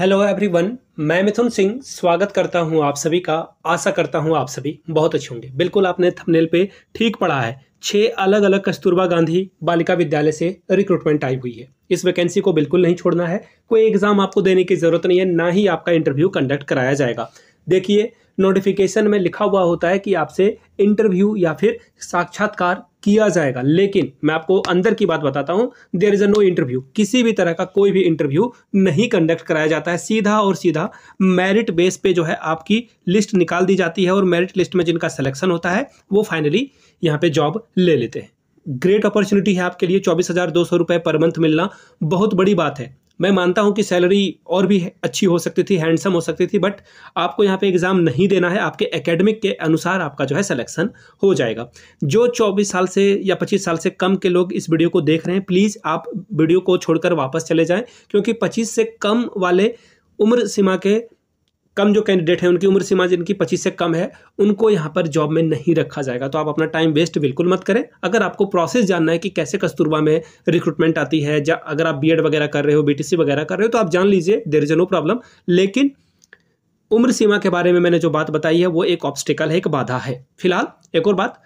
hello everyone मैं मिथुन सिंह स्वागत करता हूं आप सभी का आशा करता हूं आप सभी बहुत अच्छे होंगे बिल्कुल आपने थंबनेल पे ठीक पढ़ा है छह अलग अलग कस्तूरबा गांधी बालिका विद्यालय से रिक्रूटमेंट आई हुई है इस वैकेंसी को बिल्कुल नहीं छोड़ना है कोई एग्ज़ाम आपको देने की ज़रूरत नहीं है ना ही आपका इंटरव्यू कंडक्ट कराया जाएगा देखिए नोटिफिकेशन में लिखा हुआ होता है कि आपसे इंटरव्यू या फिर साक्षात्कार किया जाएगा लेकिन मैं आपको अंदर की बात बताता हूं there is a no interview किसी भी तरह का कोई भी इंटरव्यू नहीं कंडक्ट कराया जाता है सीधा और सीधा मेरिट बेस पे जो है आपकी लिस्ट निकाल दी जाती है और मेरिट लिस्ट में जिनका सिलेक्शन होता है वो फाइनली यहाँ पे जॉब ले लेते हैं ग्रेट अपॉर्चुनिटी है आपके लिए चौबीस हज़ार दो सौ रुपए पर मंथ मिलना बहुत बड़ी बात है मैं मानता हूँ कि सैलरी और भी अच्छी हो सकती थी हैंडसम हो सकती थी बट आपको यहाँ पे एग्ज़ाम नहीं देना है आपके एकेडमिक के अनुसार आपका जो है सिलेक्शन हो जाएगा जो 24 साल से या 25 साल से कम के लोग इस वीडियो को देख रहे हैं प्लीज़ आप वीडियो को छोड़कर वापस चले जाएँ क्योंकि पच्चीस से कम वाले उम्र सीमा के कम जो कैंडिडेट हैं उनकी उम्र सीमा जिनकी पच्चीस से कम है उनको यहाँ पर जॉब में नहीं रखा जाएगा तो आप अपना टाइम वेस्ट बिल्कुल मत करें अगर आपको प्रोसेस जानना है कि कैसे कस्तूरबा में रिक्रूटमेंट आती है या अगर आप बी वगैरह कर रहे हो बी वगैरह कर रहे हो तो आप जान लीजिए देर इज नो प्रॉब्लम लेकिन उम्र सीमा के बारे में मैंने जो बात बताई है वो एक ऑब्स्टिकल है एक बाधा है फिलहाल एक और बात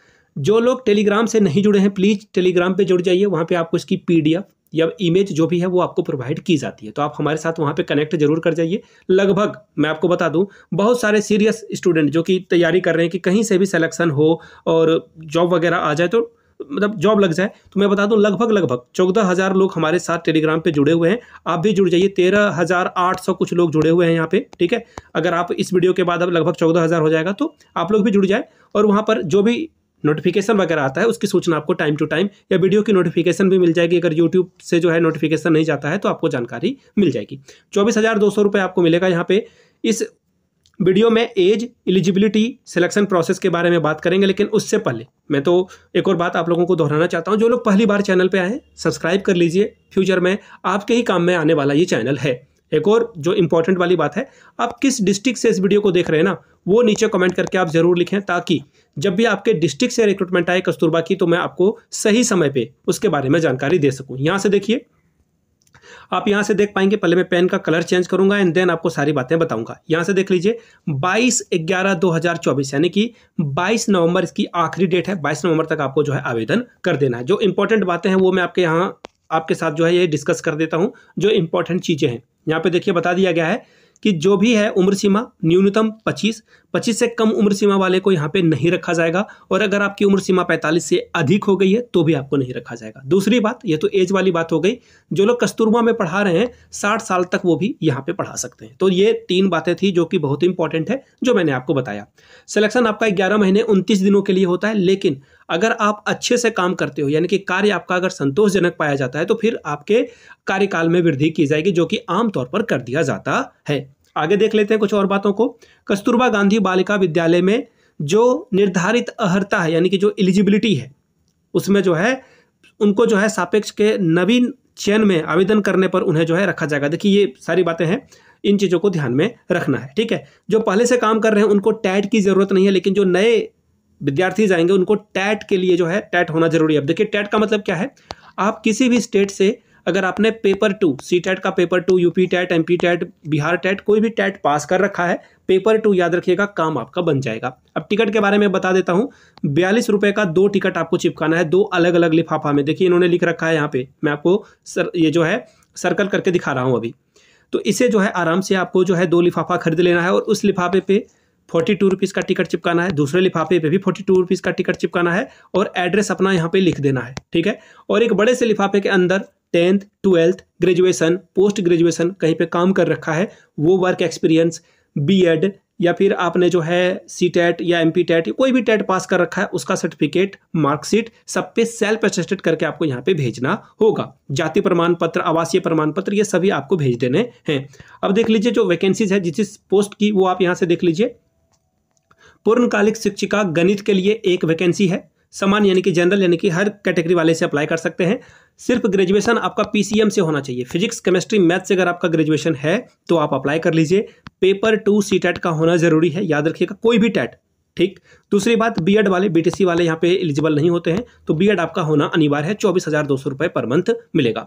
जो लोग टेलीग्राम से नहीं जुड़े हैं प्लीज़ टेलीग्राम पे जुड़ जाइए वहाँ पे आपको इसकी पीडीएफ या इमेज जो भी है वो आपको प्रोवाइड की जाती है तो आप हमारे साथ वहाँ पे कनेक्ट जरूर कर जाइए लगभग मैं आपको बता दूँ बहुत सारे सीरियस स्टूडेंट जो कि तैयारी कर रहे हैं कि कहीं से भी सिलेक्शन हो और जॉब वगैरह आ जाए तो मतलब जॉब लग जाए तो मैं बता दूं लगभग लगभग चौदह हज़ार लोग हमारे साथ टेलीग्राम पे जुड़े हुए हैं आप भी जुड़ जाइए तेरह हज़ार आठ सौ कुछ लोग जुड़े हुए हैं यहाँ पे ठीक है अगर आप इस वीडियो के बाद अब लगभग चौदह हज़ार हो जाएगा तो आप लोग भी जुड़ जाए और वहाँ पर जो भी नोटिफिकेशन वगैरह आता है उसकी सूचना आपको टाइम टू टाइम या वीडियो की नोटिफिकेशन भी मिल जाएगी अगर यूट्यूब से जो है नोटिफिकेशन नहीं जाता है तो आपको जानकारी मिल जाएगी चौबीस हज़ार आपको मिलेगा यहाँ पे इस वीडियो में एज एलिजिबिलिटी सिलेक्शन प्रोसेस के बारे में बात करेंगे लेकिन उससे पहले मैं तो एक और बात आप लोगों को दोहराना चाहता हूँ जो लोग पहली बार चैनल पर आए सब्सक्राइब कर लीजिए फ्यूचर में आपके ही काम में आने वाला ये चैनल है एक और जो इंपॉर्टेंट वाली बात है आप किस डिस्ट्रिक्ट से इस वीडियो को देख रहे हैं ना वो नीचे कमेंट करके आप ज़रूर लिखें ताकि जब भी आपके डिस्ट्रिक्ट से रिक्रूटमेंट आए कस्तूरबा की तो मैं आपको सही समय पे उसके बारे में जानकारी दे सकूं यहां से देखिए आप यहां से देख पाएंगे पहले मैं पेन का कलर चेंज करूंगा एंड देन आपको सारी बातें बताऊंगा यहां से देख लीजिए 22 ग्यारह 2024 यानी कि 22 नवंबर इसकी आखिरी डेट है 22 नवंबर तक आपको जो है आवेदन कर देना है जो इंपॉर्टेंट बातें हैं वो मैं आपके यहाँ आपके साथ जो है ये डिस्कस कर देता हूं जो इंपॉर्टेंट चीज़ें हैं यहाँ पे देखिए बता दिया गया है कि जो भी है उम्र सीमा न्यूनतम 25 25 से कम उम्र सीमा वाले को यहाँ पे नहीं रखा जाएगा और अगर आपकी उम्र सीमा 45 से अधिक हो गई है तो भी आपको नहीं रखा जाएगा दूसरी बात ये तो एज वाली बात हो गई जो लोग कस्तूरबा में पढ़ा रहे हैं 60 साल तक वो भी यहाँ पे पढ़ा सकते हैं तो ये तीन बातें थी जो कि बहुत इंपॉर्टेंट है जो मैंने आपको बताया सिलेक्शन आपका ग्यारह महीने उनतीस दिनों के लिए होता है लेकिन अगर आप अच्छे से काम करते हो यानी कि कार्य आपका अगर संतोषजनक पाया जाता है तो फिर आपके कार्यकाल में वृद्धि की जाएगी जो कि आमतौर पर कर दिया जाता है आगे देख लेते हैं कुछ और बातों को कस्तूरबा गांधी बालिका विद्यालय में जो निर्धारित अहर्ता है यानी कि जो एलिजिबिलिटी है उसमें जो है उनको जो है सापेक्ष के नवीन चयन में आवेदन करने पर उन्हें जो है रखा जाएगा देखिए ये सारी बातें हैं इन चीज़ों को ध्यान में रखना है ठीक है जो पहले से काम कर रहे हैं उनको टैट की ज़रूरत नहीं है लेकिन जो नए विद्यार्थी जाएंगे उनको टैट के लिए जो है टैट होना जरूरी है अब देखिए टैट का मतलब क्या है आप किसी भी स्टेट से अगर आपने पेपर टू सी टैट का paper two UP TET MP TET Bihar TET कोई भी टैट पास कर रखा है पेपर टू याद रखिएगा काम आपका बन जाएगा अब टिकट के बारे में बता देता हूँ बयालीस रुपये का दो टिकट आपको चिपकाना है दो अलग अलग लिफाफा में देखिए इन्होंने लिख रखा है यहाँ पे मैं आपको सर ये जो है सर्कल करके दिखा रहा हूँ अभी तो इसे जो है आराम से आपको जो है दो लिफाफा खरीद लेना है और उस लिफाफे पे फोर्टी टू रुपीज़ का टिकट चिपकाना है दूसरे लिफाफे पे भी फोर्टी टू रुपीज़ का टिकट चिपकाना है और एड्रेस अपना यहाँ पे लिख देना है ठीक है और एक बड़े से लिफाफे के अंदर tenth twelfth graduation post graduation कहीं पे काम कर रखा है वो वर्क एक्सपीरियंस एड या फिर आपने जो है सी टेट या एम पी टेट कोई भी टेट पास कर रखा है उसका सर्टिफिकेट मार्कशीट सब पे सेल्फ असिस्टेड करके आपको यहाँ पे भेजना होगा जाति प्रमाण पत्र आवासीय प्रमाण पत्र ये सभी आपको भेज देने हैं अब देख लीजिए जो वैकेंसीज है जिस पोस्ट की वो आप यहाँ से देख लीजिए पूर्णकालिक शिक्षिका गणित के लिए एक वैकेंसी है समान यानी कि जनरल यानी कि हर कैटेगरी वाले से अप्लाई कर सकते हैं सिर्फ ग्रेजुएशन आपका पीसीएम से होना चाहिए फिजिक्स केमिस्ट्री मैथ से अगर आपका ग्रेजुएशन है तो आप अप्लाई कर लीजिए पेपर टू सी टैट का होना जरूरी है याद रखिएगा कोई भी टैट ठीक दूसरी बात बीएड वाले बीटीसी वाले यहाँ पे एलिजिबल नहीं होते हैं तो बीएड आपका होना अनिवार्य है चौबीस हज़ार दो सौ रुपये पर मंथ मिलेगा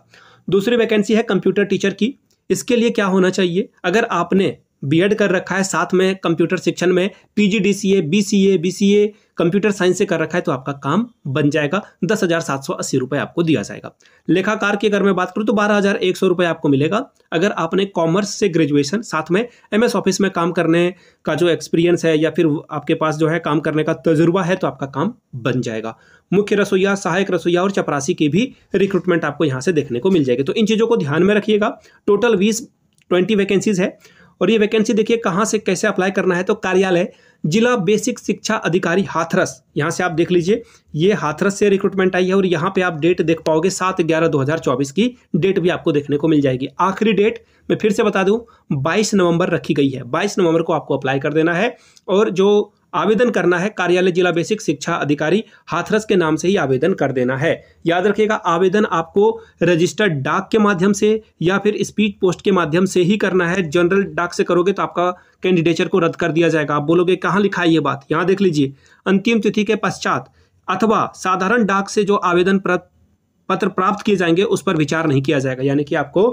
दूसरी वैकेंसी है कंप्यूटर टीचर की इसके लिए क्या होना चाहिए अगर आपने बीएड कर रखा है साथ में कंप्यूटर शिक्षण में PGDCA BCA BCA computer science से कर रखा है तो आपका काम बन जाएगा दस हज़ार सात सौ अस्सी रुपये आपको दिया जाएगा लेखाकार की अगर मैं बात करूँ तो बारह हज़ार एक सौ रुपये आपको मिलेगा अगर आपने कॉमर्स से ग्रेजुएशन साथ में एमएस ऑफिस में काम करने का जो एक्सपीरियंस है या फिर आपके पास जो है काम करने का तजुर्बा है तो आपका काम बन जाएगा मुख्य रसोईया सहायक रसोईया और चपरासी की भी रिक्रूटमेंट आपको यहाँ से देखने को मिल जाएगी तो इन चीज़ों को ध्यान में रखिएगा टोटल बीस ट्वेंटी वैकेंसीज है और ये वैकेंसी देखिए कहाँ से कैसे अप्लाई करना है तो कार्यालय जिला बेसिक शिक्षा अधिकारी हाथरस यहाँ से आप देख लीजिए ये हाथरस से रिक्रूटमेंट आई है और यहाँ पे आप डेट देख पाओगे सात ग्यारह दो हज़ार चौबीस की डेट भी आपको देखने को मिल जाएगी आखिरी डेट मैं फिर से बता दूँ बाईस नवंबर रखी गई है बाईस नवंबर को आपको अप्लाई कर देना है और जो आवेदन करना है कार्यालय जिला बेसिक शिक्षा अधिकारी हाथरस के नाम से ही आवेदन कर देना है याद रखिएगा आवेदन आपको रजिस्टर्ड डाक के माध्यम से या फिर स्पीड पोस्ट के माध्यम से ही करना है जनरल डाक से करोगे तो आपका कैंडिडेचर को रद्द कर दिया जाएगा आप बोलोगे कहाँ लिखा है ये बात यहाँ देख लीजिए अंतिम तिथि के पश्चात अथवा साधारण डाक से जो आवेदन पत्र प्राप्त किए जाएंगे उस पर विचार नहीं किया जाएगा यानी कि आपको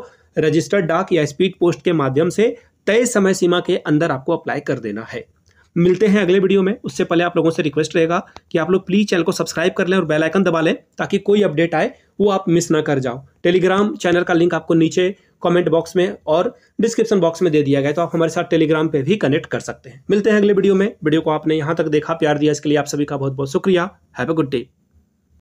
रजिस्टर्ड डाक या स्पीड पोस्ट के माध्यम से तय समय सीमा के अंदर आपको अप्लाई कर देना है मिलते हैं अगले वीडियो में उससे पहले आप लोगों से रिक्वेस्ट रहेगा कि आप लोग प्लीज़ चैनल को सब्सक्राइब कर लें और बेल आइकन दबा लें ताकि कोई अपडेट आए वो आप मिस ना कर जाओ टेलीग्राम चैनल का लिंक आपको नीचे कमेंट बॉक्स में और डिस्क्रिप्शन बॉक्स में दे दिया गया तो आप हमारे साथ टेलीग्राम पे भी कनेक्ट कर सकते हैं मिलते हैं अगले वीडियो में वीडियो को आपने यहाँ तक देखा प्यार दिया इसके लिए आप सभी का बहुत बहुत शुक्रिया हैव अ गुड डे